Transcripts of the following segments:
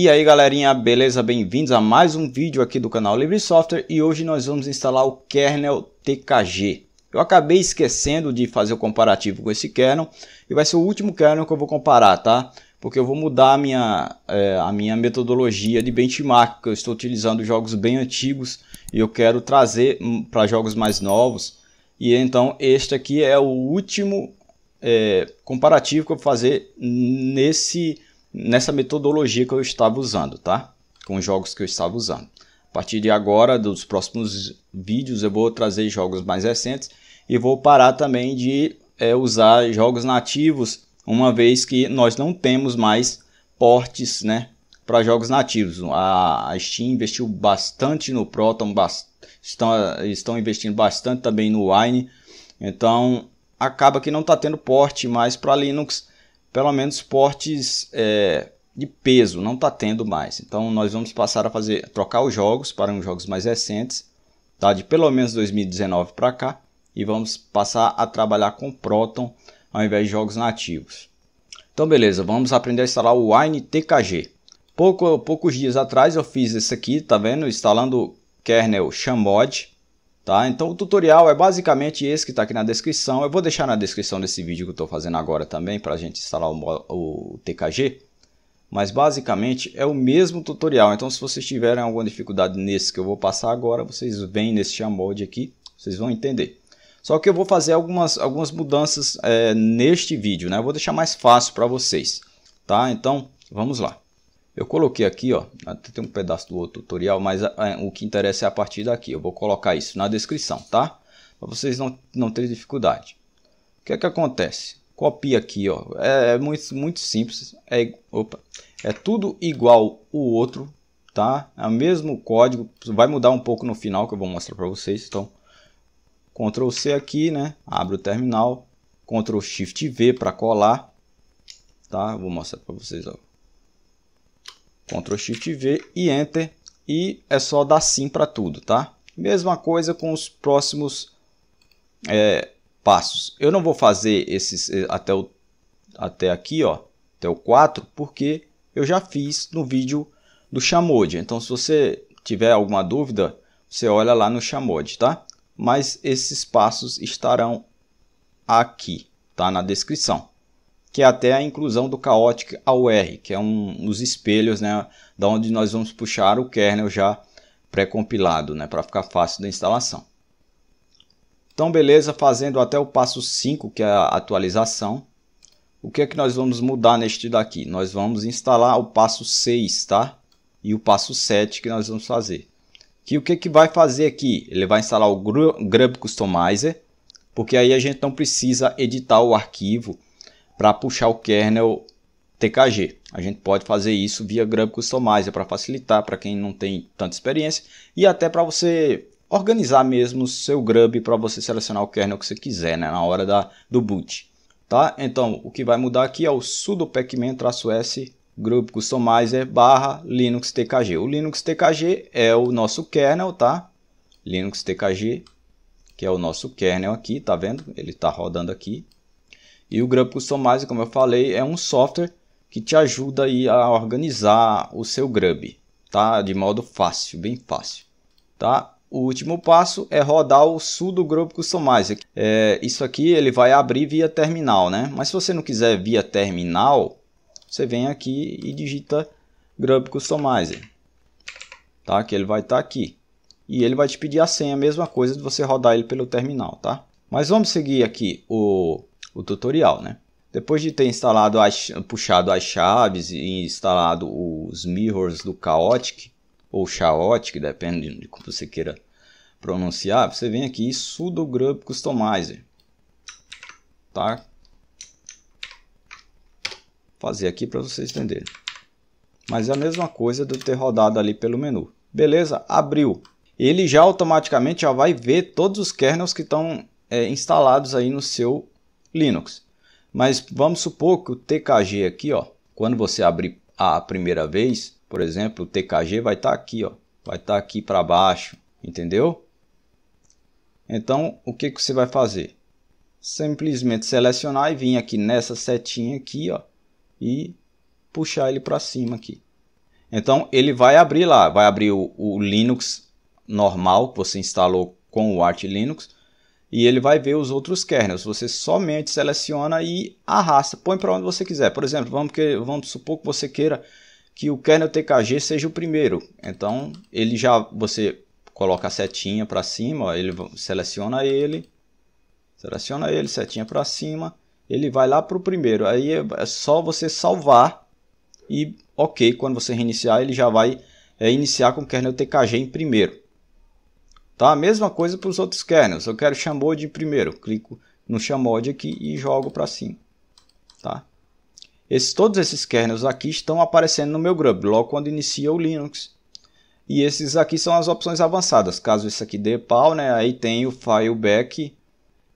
E aí galerinha, beleza? Bem-vindos a mais um vídeo aqui do canal Livre Software e hoje nós vamos instalar o kernel TKG. Eu acabei esquecendo de fazer o comparativo com esse kernel e vai ser o último kernel que eu vou comparar, tá? Porque eu vou mudar a minha, é, a minha metodologia de benchmark, que eu estou utilizando jogos bem antigos e eu quero trazer hum, para jogos mais novos. E então este aqui é o último é, comparativo que eu vou fazer nesse nessa metodologia que eu estava usando, tá? Com os jogos que eu estava usando. A partir de agora, dos próximos vídeos, eu vou trazer jogos mais recentes e vou parar também de é, usar jogos nativos, uma vez que nós não temos mais portes, né? Para jogos nativos. A Steam investiu bastante no Proton, estão, estão investindo bastante também no Wine. Então acaba que não está tendo porte mais para Linux pelo menos esportes é, de peso, não está tendo mais. Então nós vamos passar a fazer trocar os jogos para uns jogos mais recentes, tá? de pelo menos 2019 para cá, e vamos passar a trabalhar com Proton ao invés de jogos nativos. Então beleza, vamos aprender a instalar o TKG. Pouco, poucos dias atrás eu fiz isso aqui, tá vendo? Instalando o kernel chmod Tá? Então o tutorial é basicamente esse que está aqui na descrição. Eu vou deixar na descrição desse vídeo que eu estou fazendo agora também para a gente instalar o, o, TKG. Mas basicamente é o mesmo tutorial. Então se vocês tiverem alguma dificuldade nesse que eu vou passar agora, vocês vêm nesse chamode aqui, vocês vão entender. Só que eu vou fazer algumas, algumas mudanças é, neste vídeo, né? Eu vou deixar mais fácil para vocês, tá? Então vamos lá. Eu coloquei aqui, ó, até tem um pedaço do outro tutorial, mas é, é, o que interessa é a partir daqui. Eu vou colocar isso na descrição, tá? Para vocês não, não terem dificuldade. O que é que acontece? Copia aqui, ó. É, é muito, muito simples. É, opa, é tudo igual o outro, tá? É o mesmo código. Vai mudar um pouco no final que eu vou mostrar para vocês. Então, Ctrl C aqui, né? Abre o terminal. Ctrl Shift V para colar. Tá? Vou mostrar para vocês, ó Ctrl Shift V e Enter e é só dar sim para tudo, tá? Mesma coisa com os próximos é, passos. Eu não vou fazer esses é, até, o, até aqui, ó, até o 4, porque eu já fiz no vídeo do Chamode. Então, se você tiver alguma dúvida, você olha lá no Chamode, tá? Mas esses passos estarão aqui, tá? Na descrição que é até a inclusão do Chaotic AUR, que é um dos espelhos, né, da onde nós vamos puxar o kernel já pré-compilado, né, para ficar fácil da instalação. Então, beleza, fazendo até o passo 5, que é a atualização. O que é que nós vamos mudar neste daqui? Nós vamos instalar o passo 6, tá? E o passo 7 que nós vamos fazer. Que o que, que vai fazer aqui? Ele vai instalar o Grub Customizer, porque aí a gente não precisa editar o arquivo para puxar o kernel TKG. A gente pode fazer isso via Grub Customizer para facilitar para quem não tem tanta experiência e até para você organizar mesmo o seu Grub para você selecionar o kernel que você quiser né, na hora da, do boot. Tá? Então, o que vai mudar aqui é o sudo pacman-s grub customizer barra linux tkg. O linux tkg é o nosso kernel, tá? Linux tkg, que é o nosso kernel aqui, tá vendo? Ele tá rodando aqui. E o Grub Customizer, como eu falei, é um software que te ajuda aí a organizar o seu Grub, tá? De modo fácil, bem fácil, tá? O último passo é rodar o sudo do Customizer. É, isso aqui ele vai abrir via terminal, né? Mas se você não quiser via terminal, você vem aqui e digita Grub Customizer, tá? Que ele vai estar tá aqui. E ele vai te pedir a senha, a mesma coisa de você rodar ele pelo terminal, tá? Mas vamos seguir aqui o o tutorial, né? Depois de ter instalado as, puxado as chaves e instalado os mirrors do Chaotic, ou Chaotic, depende de como você queira pronunciar, você vem aqui em sudo grub customizer. Tá? Fazer aqui para vocês entenderem. Mas é a mesma coisa de eu ter rodado ali pelo menu. Beleza? Abriu. Ele já automaticamente já vai ver todos os kernels que estão é, instalados aí no seu Linux. Mas vamos supor que o TKG aqui, ó, quando você abrir a primeira vez, por exemplo, o TKG vai estar tá aqui, ó, vai estar tá aqui para baixo, entendeu? Então, o que, que você vai fazer? Simplesmente selecionar e vir aqui nessa setinha aqui, ó, e puxar ele para cima aqui. Então, ele vai abrir lá, vai abrir o, o Linux normal que você instalou com o Arch Linux, e ele vai ver os outros kernels. Você somente seleciona e arrasta, põe para onde você quiser. Por exemplo, vamos, que, vamos supor que você queira que o kernel TKG seja o primeiro. Então, ele já você coloca a setinha para cima, ó, ele seleciona ele, seleciona ele, setinha para cima, ele vai lá para o primeiro. Aí é, é só você salvar e ok, quando você reiniciar, ele já vai é, iniciar com o kernel TKG em primeiro. Tá? Mesma coisa para os outros kernels. Eu quero de primeiro. Clico no Chambode aqui e jogo para cima. Tá? Esse, todos esses kernels aqui estão aparecendo no meu grub, logo quando inicia o Linux. E esses aqui são as opções avançadas. Caso isso aqui dê pau, né, aí tem o Fileback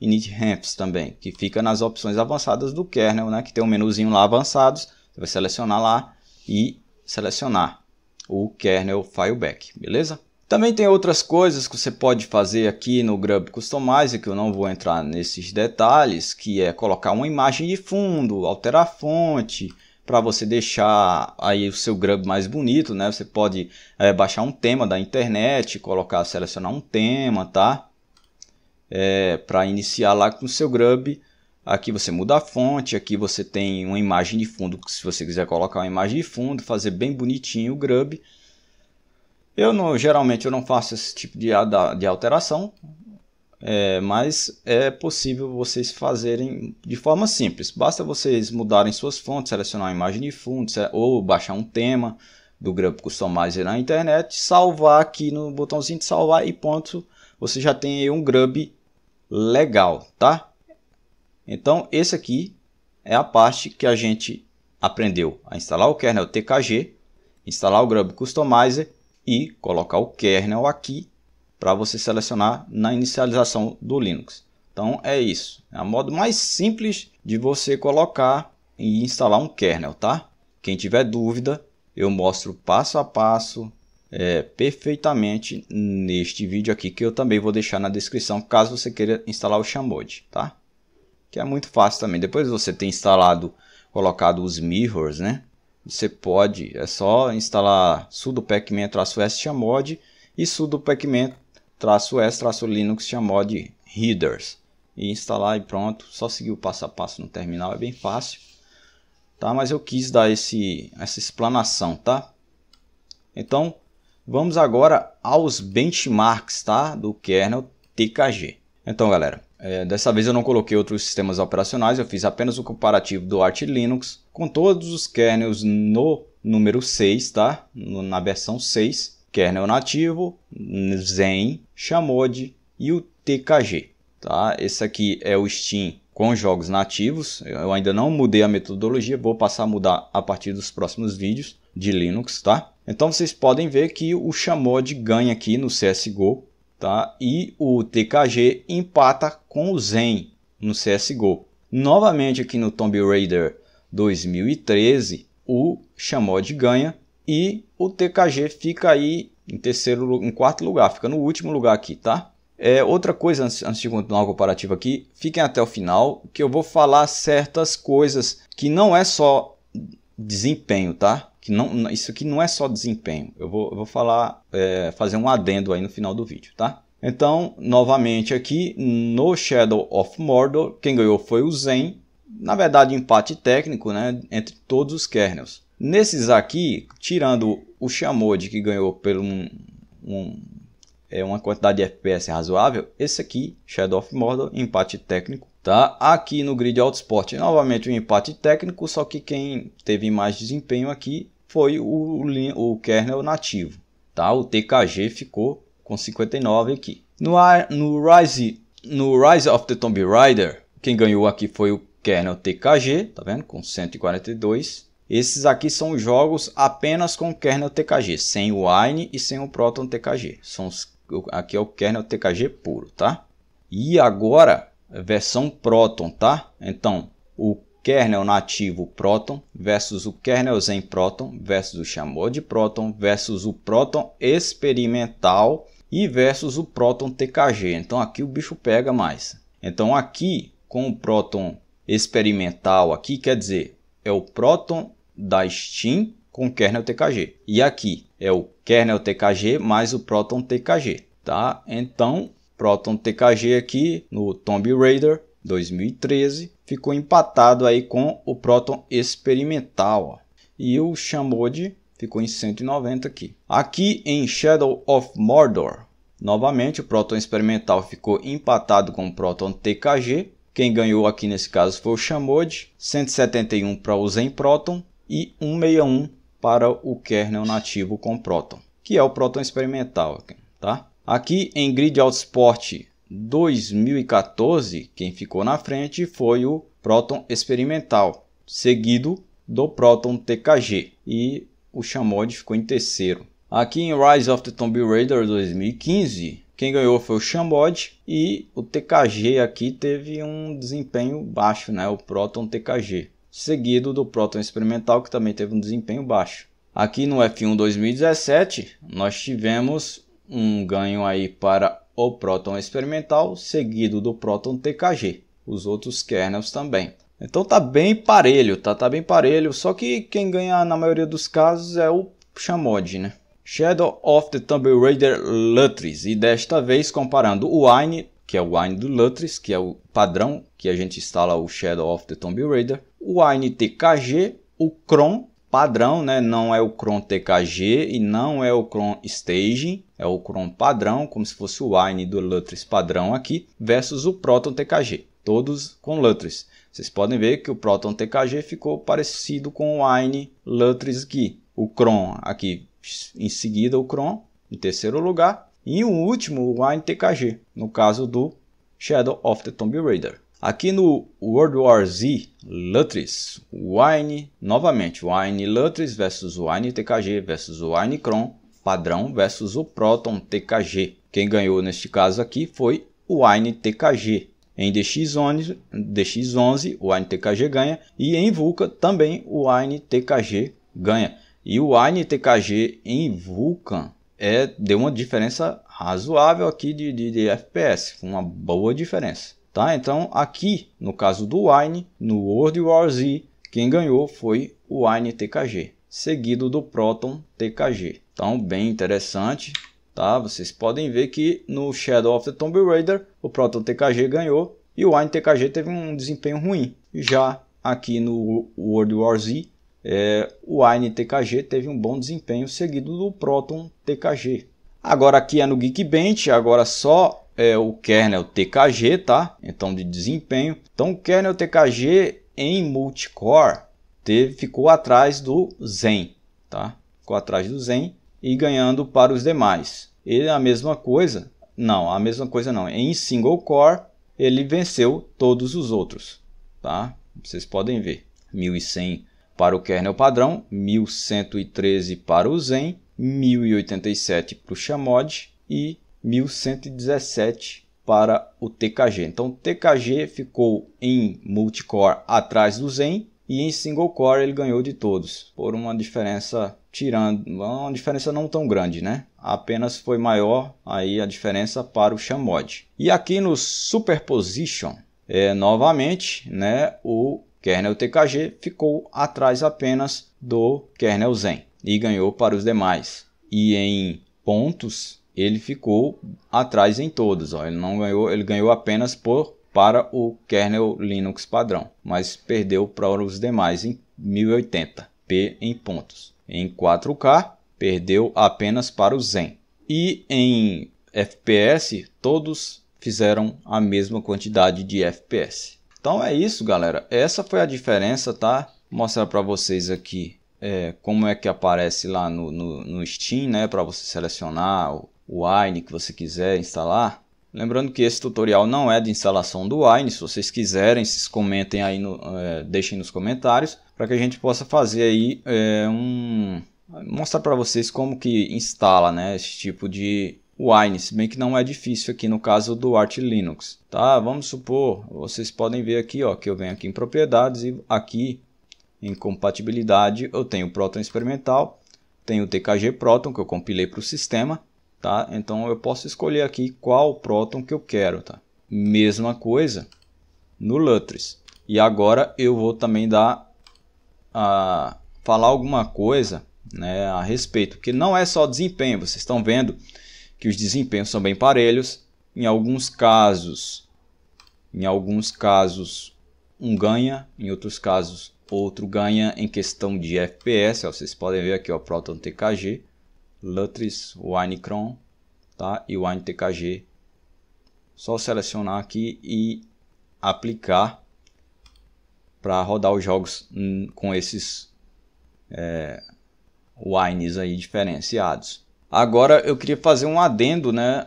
Init Ramps também, que fica nas opções avançadas do kernel, né, que tem um menuzinho lá avançados. Você vai selecionar lá e selecionar o kernel Fileback, beleza? Também tem outras coisas que você pode fazer aqui no Grub Customizer, que eu não vou entrar nesses detalhes, que é colocar uma imagem de fundo, alterar a fonte, para você deixar aí o seu grub mais bonito, né? Você pode é, baixar um tema da internet, colocar, selecionar um tema, tá? É, para iniciar lá com o seu grub. Aqui você muda a fonte, aqui você tem uma imagem de fundo, se você quiser colocar uma imagem de fundo, fazer bem bonitinho o grub. Eu não, geralmente eu não faço esse tipo de, de alteração, é, mas é possível vocês fazerem de forma simples. Basta vocês mudarem suas fontes, selecionar a imagem de fundo ou baixar um tema do grupo Customizer na internet, salvar aqui no botãozinho de salvar e ponto. Você já tem aí um grub legal, tá? Então esse aqui é a parte que a gente aprendeu a instalar o kernel TKG, instalar o grub Customizer e colocar o kernel aqui para você selecionar na inicialização do Linux. Então é isso, é o modo mais simples de você colocar e instalar um kernel, tá? Quem tiver dúvida, eu mostro passo a passo é, perfeitamente neste vídeo aqui que eu também vou deixar na descrição caso você queira instalar o Xamod, tá? Que é muito fácil também. Depois você ter instalado, colocado os mirrors, né? Você pode, é só instalar sudo pacman-s mod e sudo pacman-s-linux mod readers e instalar e pronto, só seguir o passo a passo no terminal, é bem fácil. Tá? Mas eu quis dar esse essa explanação, tá? Então, vamos agora aos benchmarks, tá, do kernel TKG. Então, galera, é, dessa vez eu não coloquei outros sistemas operacionais, eu fiz apenas o comparativo do Arch Linux com todos os kernels no número 6, tá? No, na versão 6, kernel nativo, Zen, Chamode e o TKG, tá? Esse aqui é o Steam com jogos nativos. Eu ainda não mudei a metodologia, vou passar a mudar a partir dos próximos vídeos de Linux, tá? Então vocês podem ver que o Chamode ganha aqui no CSGO tá? E o TKG empata com o Zen no CSGO. Novamente aqui no Tomb Raider 2013, o Chamod ganha e o TKG fica aí em terceiro, em quarto lugar, fica no último lugar aqui, tá? É, outra coisa, antes, antes de continuar o comparativo aqui, fiquem até o final, que eu vou falar certas coisas que não é só desempenho, tá? que não, isso aqui não é só desempenho. Eu vou, eu vou falar, é, fazer um adendo aí no final do vídeo, tá? Então, novamente aqui no Shadow of Mordor, quem ganhou foi o Zen. Na verdade, empate técnico, né, entre todos os kernels. Nesses aqui, tirando o Chamode que ganhou por um, um, é, uma quantidade de FPS razoável, esse aqui, Shadow of Mordor, empate técnico, Tá? Aqui no grid Autosport, novamente um empate técnico, só que quem teve mais desempenho aqui foi o, o kernel nativo. Tá? O TKG ficou com 59 aqui. No, no, Rise, no Rise of the Tomb Raider, quem ganhou aqui foi o kernel TKG, tá vendo? com 142. Esses aqui são jogos apenas com kernel TKG, sem o Wine e sem o Proton TKG. São os, aqui é o kernel TKG puro, tá? E agora versão Proton, tá? Então, o kernel nativo Proton versus o kernel Zen Proton versus o de Proton versus o Proton experimental e versus o Proton TKG. Então aqui o bicho pega mais. Então aqui com o Proton experimental aqui quer dizer é o Proton da Steam com kernel TKG. E aqui é o kernel TKG mais o Proton TKG, tá? Então Proton TKG aqui no Tomb Raider 2013 ficou empatado aí com o Proton Experimental ó. e o Shamod ficou em 190 aqui. Aqui em Shadow of Mordor, novamente o Proton Experimental ficou empatado com o Proton TKG. Quem ganhou aqui nesse caso foi o Shamod, 171 para o Zen Proton e 161 para o kernel nativo com Proton, que é o Proton Experimental, tá? Aqui em Grid Autosport 2014, quem ficou na frente foi o Proton Experimental, seguido do Proton TKG e o Chamod ficou em terceiro. Aqui em Rise of the Tomb Raider 2015, quem ganhou foi o Chambod e o TKG aqui teve um desempenho baixo, né? O Proton TKG, seguido do Proton Experimental que também teve um desempenho baixo. Aqui no F1 2017, nós tivemos um ganho aí para o próton experimental, seguido do próton TKG, os outros kernels também. Então tá bem parelho, tá, tá bem parelho, só que quem ganha na maioria dos casos é o Chamod, né? Shadow of the Tomb Raider Lutris, e desta vez comparando o Wine, que é o Wine do Lutris, que é o padrão que a gente instala o Shadow of the Tomb Raider, o Wine TKG, o Chrome padrão, né? Não é o Chrome TKG e não é o Chrome Staging é o cron padrão, como se fosse o wine do Lutris padrão aqui, versus o Proton TKG, todos com Lutris. Vocês podem ver que o Proton TKG ficou parecido com o wine Lutris Gui. O cron aqui em seguida o cron em terceiro lugar e o último o wine TKG, no caso do Shadow of the Tomb Raider. Aqui no World War Z, Lutris, Wine, novamente, Wine Lutris versus Wine TKG versus Wine Chrome, padrão versus o Proton TKG. Quem ganhou neste caso aqui foi o TKG. Em DX11, DX11 o ganha e em VUCA também o TKG ganha. E o TKG em Vulkan é, deu uma diferença razoável aqui de, de, de FPS, uma boa diferença. Tá? Então aqui no caso do Wine, no World War Z, quem ganhou foi o Wine TKG, seguido do Proton TKG. Então, bem interessante. Tá? Vocês podem ver que no Shadow of the Tomb Raider, o Proton TKG ganhou e o Wine TKG teve um desempenho ruim. Já aqui no World War Z, é, o Wine TKG teve um bom desempenho, seguido do Proton TKG. Agora aqui é no Geekbench, agora só é o kernel TKG, tá? Então de desempenho. Então o kernel TKG em multicore teve, ficou atrás do Zen, tá? Ficou atrás do Zen e ganhando para os demais. E a mesma coisa, não, a mesma coisa não. Em single core, ele venceu todos os outros, tá? Vocês podem ver, 1100 para o kernel padrão, 1113 para o Zen, 1087 para o Chamod e 1117 para o TKG. Então, o TKG ficou em multicore atrás do Zen e em single core ele ganhou de todos, por uma diferença tirando uma diferença não tão grande, né? Apenas foi maior aí a diferença para o chamode. E aqui no Superposition, é, novamente, né, o kernel TKG ficou atrás apenas do kernel Zen e ganhou para os demais. E em pontos, ele ficou atrás em todos, ó. ele não ganhou, ele ganhou apenas por para o kernel Linux padrão, mas perdeu para os demais em 1080p em pontos. Em 4K, perdeu apenas para o Zen. E em FPS, todos fizeram a mesma quantidade de FPS. Então é isso, galera. Essa foi a diferença, tá? Vou mostrar para vocês aqui é, como é que aparece lá no, no, no Steam, né? Para você selecionar o, Wine que você quiser instalar. Lembrando que esse tutorial não é de instalação do Wine. Se vocês quiserem, vocês comentem aí, no, é, deixem nos comentários para que a gente possa fazer aí é, um mostrar para vocês como que instala né, esse tipo de Wine, se bem que não é difícil aqui no caso do Arch Linux, tá? Vamos supor, vocês podem ver aqui, ó, que eu venho aqui em propriedades e aqui em compatibilidade eu tenho o Proton experimental, tenho o TKG Proton que eu compilei para o sistema, tá? Então eu posso escolher aqui qual Proton que eu quero, tá? Mesma coisa no Lutris. E agora eu vou também dar a falar alguma coisa né, a respeito, porque não é só desempenho, vocês estão vendo que os desempenhos são bem parelhos, em alguns casos, em alguns casos um ganha, em outros casos outro ganha em questão de FPS, ó, vocês podem ver aqui o Proton TKG, Lutris, Winecron tá? e o TKG, só selecionar aqui e aplicar para rodar os jogos com esses é, wines aí diferenciados. Agora eu queria fazer um adendo, né?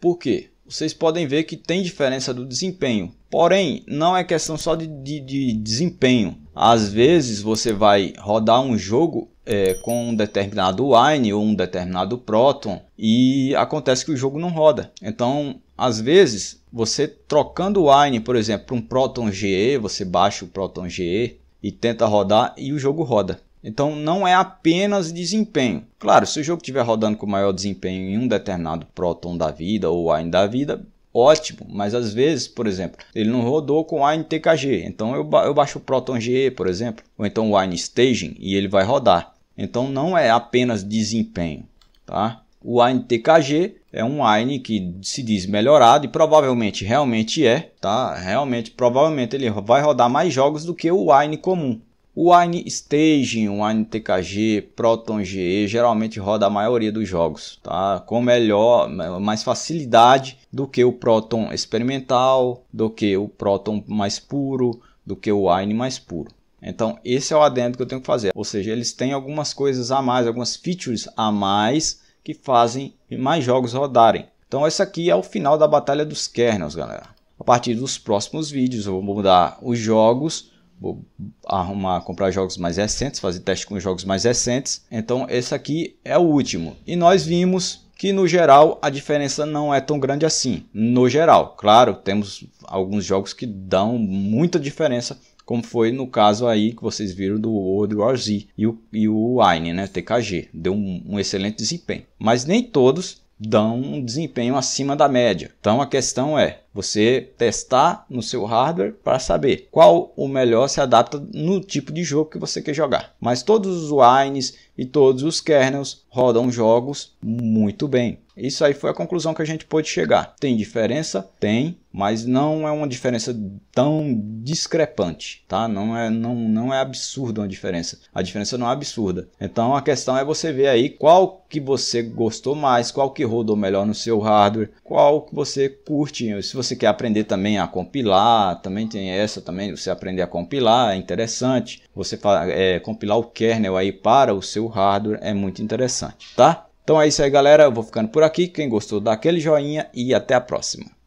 Por quê? Vocês podem ver que tem diferença do desempenho. Porém, não é questão só de, de, de desempenho. Às vezes você vai rodar um jogo é, com um determinado Wine ou um determinado Proton e acontece que o jogo não roda. Então, às vezes, você trocando o Wine, por exemplo, para um Proton GE, você baixa o Proton GE e tenta rodar e o jogo roda. Então não é apenas desempenho. Claro, se o jogo estiver rodando com maior desempenho em um determinado Proton da vida ou Wine da vida, ótimo, mas às vezes, por exemplo, ele não rodou com Wine TKG, então eu, eu baixo o Proton GE, por exemplo, ou então o Wine Staging e ele vai rodar. Então não é apenas desempenho, tá? O Wine TKG é um Wine que se diz melhorado e provavelmente realmente é, tá? Realmente, provavelmente ele vai rodar mais jogos do que o Wine comum. O Wine Staging, Wine TKG, Proton GE geralmente roda a maioria dos jogos, tá? Com melhor, mais facilidade do que o Proton experimental, do que o Proton mais puro, do que o Wine mais puro. Então, esse é o adendo que eu tenho que fazer. Ou seja, eles têm algumas coisas a mais, algumas features a mais que fazem mais jogos rodarem. Então, esse aqui é o final da Batalha dos Kernels, galera. A partir dos próximos vídeos, eu vou mudar os jogos vou arrumar, comprar jogos mais recentes, fazer teste com jogos mais recentes. Então esse aqui é o último. E nós vimos que no geral a diferença não é tão grande assim. No geral, claro, temos alguns jogos que dão muita diferença, como foi no caso aí que vocês viram do World War Z e o, e o Wine, né, TKG, deu um, um excelente desempenho. Mas nem todos dão um desempenho acima da média. Então a questão é, você testar no seu hardware para saber qual o melhor se adapta no tipo de jogo que você quer jogar. Mas todos os Wines e todos os kernels rodam jogos muito bem. Isso aí foi a conclusão que a gente pôde chegar. Tem diferença? Tem, mas não é uma diferença tão discrepante, tá? Não é, não, não é absurda uma diferença. A diferença não é absurda. Então a questão é você ver aí qual que você gostou mais, qual que rodou melhor no seu hardware, qual que você curte. Se você quer aprender também a compilar, também tem essa também, você aprender a compilar, é interessante. Você é, compilar o kernel aí para o seu hardware é muito interessante, tá? Então é isso aí, galera. Eu vou ficando por aqui. Quem gostou, dá aquele joinha e até a próxima.